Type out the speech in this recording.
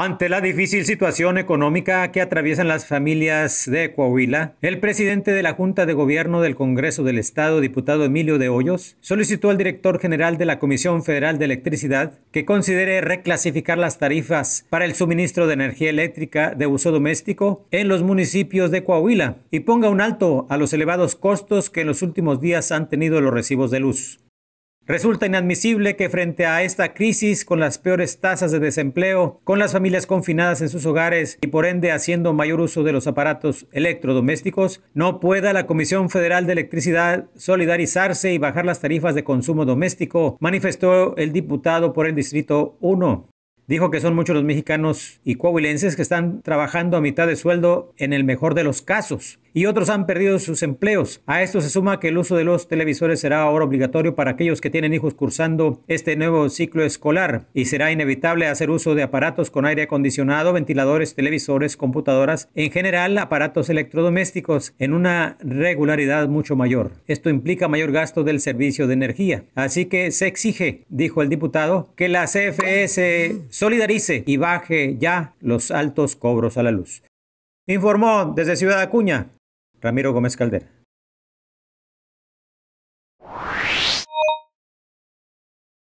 Ante la difícil situación económica que atraviesan las familias de Coahuila, el presidente de la Junta de Gobierno del Congreso del Estado, diputado Emilio de Hoyos, solicitó al director general de la Comisión Federal de Electricidad que considere reclasificar las tarifas para el suministro de energía eléctrica de uso doméstico en los municipios de Coahuila y ponga un alto a los elevados costos que en los últimos días han tenido los recibos de luz. Resulta inadmisible que frente a esta crisis, con las peores tasas de desempleo, con las familias confinadas en sus hogares y por ende haciendo mayor uso de los aparatos electrodomésticos, no pueda la Comisión Federal de Electricidad solidarizarse y bajar las tarifas de consumo doméstico, manifestó el diputado por el Distrito 1. Dijo que son muchos los mexicanos y coahuilenses que están trabajando a mitad de sueldo en el mejor de los casos y otros han perdido sus empleos. A esto se suma que el uso de los televisores será ahora obligatorio para aquellos que tienen hijos cursando este nuevo ciclo escolar y será inevitable hacer uso de aparatos con aire acondicionado, ventiladores, televisores, computadoras, en general aparatos electrodomésticos en una regularidad mucho mayor. Esto implica mayor gasto del servicio de energía. Así que se exige, dijo el diputado, que la CFE solidarice y baje ya los altos cobros a la luz. Informó desde Ciudad Acuña Ramiro Gómez Caldera.